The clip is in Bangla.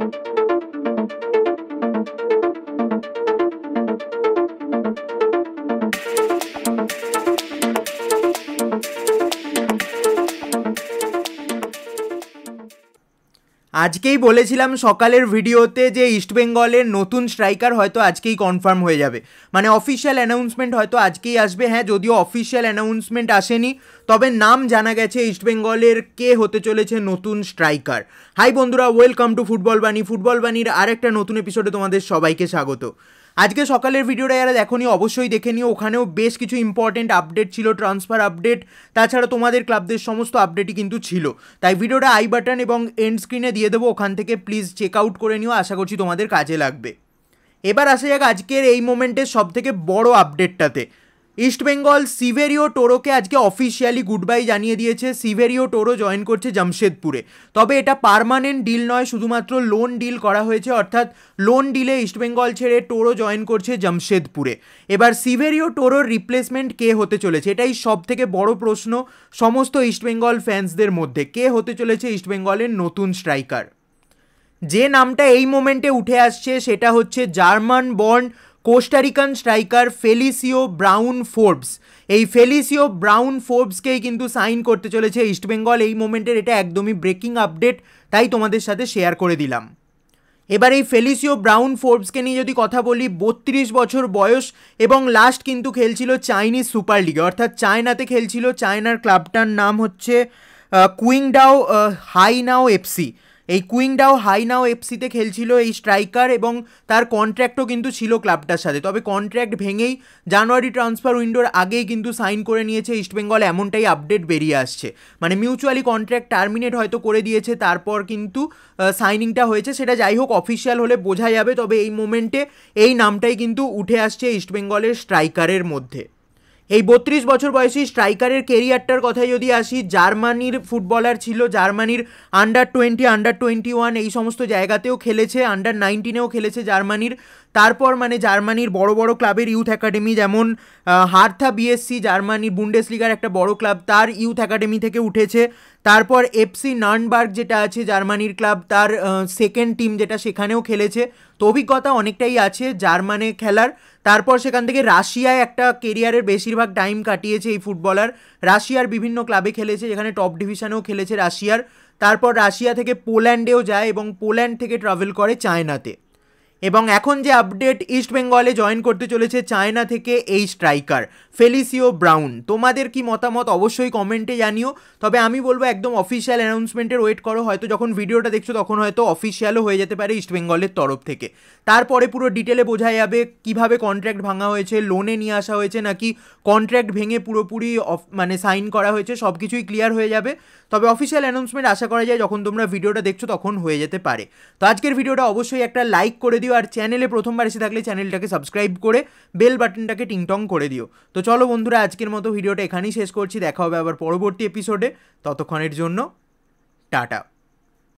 Thank you. আজকেই বলেছিলাম সকালের ভিডিওতে যে ইস্টবেঙ্গলের নতুন স্ট্রাইকার হয়তো আজকেই কনফার্ম হয়ে যাবে মানে অফিসিয়াল অ্যানাউন্সমেন্ট হয়তো আজকেই আসবে হ্যাঁ যদিও অফিসিয়াল অ্যানাউন্সমেন্ট আসেনি তবে নাম জানা গেছে ইস্টবেঙ্গলের কে হতে চলেছে নতুন স্ট্রাইকার হাই বন্ধুরা welcome to football Bani football বাণীর আরেকটা নতুন এপিসোডে তোমাদের সবাইকে স্বাগত আজকে সকালের ভিডিওটা যারা দেখনি অবশ্যই দেখে নিও ওখানেও বেশ কিছু ইম্পর্টেন্ট আপডেট ছিল ট্রান্সফার আপডেট তাছাড়া তোমাদের ক্লাবদের সমস্ত আপডেটই কিন্তু ছিল তাই ভিডিওটা আই বাটন এবং এন্ড স্ক্রিনে দিয়ে দেবো ওখান থেকে প্লিজ চেক আউট করে নিও আশা করছি তোমাদের কাজে লাগবে এবার আসা যাক আজকের এই মোমেন্টের সবথেকে বড় আপডেটটাতে ইস্টবেঙ্গল সিভেরিও টোরোকে আজকে অফিসিয়ালি গুড বাই জানিয়ে দিয়েছে সিভেরিও টোরো জয়েন করছে জামশেদপুরে তবে এটা পারমানেন্ট ডিল নয় শুধুমাত্র লোন ডিল করা হয়েছে অর্থাৎ লোন ডিলে ইস্টবেঙ্গল ছেড়ে টোরো জয়েন করছে জামশেদপুরে এবার সিভেরিও টোরোর রিপ্লেসমেন্ট কে হতে চলেছে এটাই সব থেকে বড় প্রশ্ন সমস্ত ইস্টবেঙ্গল ফ্যান্সদের মধ্যে কে হতে চলেছে ইস্টবেঙ্গলের নতুন স্ট্রাইকার যে নামটা এই মোমেন্টে উঠে আসছে সেটা হচ্ছে German born Costa Rican striker Felicio Brown Forbes এই ফেলিসিও ব্রাউন ফোর্বসকেই কিন্তু সাইন করতে চলেছে ইস্টবেঙ্গল এই মোমেন্টের এটা একদমই ব্রেকিং আপডেট তাই তোমাদের সাথে শেয়ার করে দিলাম এবার এই ফেলিসিও ব্রাউন ফোর্বসকে নিয়ে যদি কথা বলি বত্রিশ বছর বয়স এবং লাস্ট কিন্তু খেলছিল চাইনিজ সুপার লিগে অর্থাৎ চায়নাতে খেলছিল চায়নার ক্লাবটার নাম হচ্ছে কুইংডাও হাইনাও এফসি এই কুইংডাও হাইনাও এফসিতে খেলছিল এই স্ট্রাইকার এবং তার কন্ট্র্যাক্টও কিন্তু ছিল ক্লাবটার সাথে তবে কন্ট্র্যাক্ট ভেঙেই জানুয়ারি ট্রান্সফার উইন্ডোর আগেই কিন্তু সাইন করে নিয়েছে ইস্টবেঙ্গল এমনটাই আপডেট বেরিয়ে আসছে মানে মিউচুয়ালি কন্ট্র্যাক্ট টার্মিনেট হয়তো করে দিয়েছে তারপর কিন্তু সাইনিংটা হয়েছে সেটা যাই হোক অফিসিয়াল হলে বোঝা যাবে তবে এই মোমেন্টে এই নামটাই কিন্তু উঠে আসছে ইস্টবেঙ্গলের স্ট্রাইকারের মধ্যে এই বত্রিশ বছর বয়সী স্ট্রাইকারের কেরিয়ারটার কথা যদি আসি জার্মানির ফুটবলার ছিল জার্মানির under twenty under twenty one এই সমস্ত জায়গাতেও খেলেছে আন্ডার নাইনটিনেও খেলেছে জার্মানির তারপর মানে জার্মানির বড় বড় ক্লাবের ইউথ একাডেমি যেমন হার্থা বিএসসি জার্মানি বুন্ডেস লিগার একটা বড় ক্লাব তার ইউথ একাডেমি থেকে উঠেছে তারপর এফসি নার্নবার্গ যেটা আছে জার্মানির ক্লাব তার সেকেন্ড টিম যেটা সেখানেও খেলেছে তো অভিজ্ঞতা অনেকটাই আছে জার্মানে খেলার তারপর সেখান থেকে রাশিয়ায় একটা কেরিয়ারের বেশিরভাগ টাইম কাটিয়েছে এই ফুটবলার রাশিয়ার বিভিন্ন ক্লাবে খেলেছে যেখানে টপ ডিভিশনেও খেলেছে রাশিয়ার তারপর রাশিয়া থেকে পোল্যান্ডেও যায় এবং পোল্যান্ড থেকে ট্রাভেল করে চায়নাতে এবং এখন যে আপডেট ইস্ট বেঙ্গলে জয়েন করতে চলেছে চায়না থেকে এই স্ট্রাইকার ফেলিসিও ব্রাউন তোমাদের কি মতামত অবশ্যই কমেন্টে জানিও তবে আমি বলবো একদম অফিসিয়াল অ্যানাউন্সমেন্টের ওয়েট করো হয়তো যখন ভিডিওটা দেখছো তখন হয়তো অফিসিয়ালও হয়ে যেতে পারে ইস্ট বেঙ্গলের তরফ থেকে তারপরে পুরো ডিটেলে বোঝা যাবে কিভাবে কন্ট্রাক্ট ভাঙা হয়েছে লোনে নিয়ে আসা হয়েছে নাকি কন্ট্রাক্ট ভেঙে পুরোপুরি মানে সাইন করা হয়েছে সব কিছুই ক্লিয়ার হয়ে যাবে তবে অফিসিয়াল অ্যানাউন্সমেন্ট আশা করা যায় যখন তোমরা ভিডিওটা দেখছো তখন হয়ে যেতে পারে তো আজকের ভিডিওটা অবশ্যই একটা লাইক করে দিও দিও আর চ্যানেলে প্রথমবার এসে থাকলে চ্যানেলটাকে সাবস্ক্রাইব করে বেল বাটনটাকে টিংটং করে দিও তো চলো বন্ধুরা আজকের মতো ভিডিওটা এখানেই শেষ করছি দেখা হবে আবার পরবর্তী এপিসোডে ততক্ষণের জন্য টাটা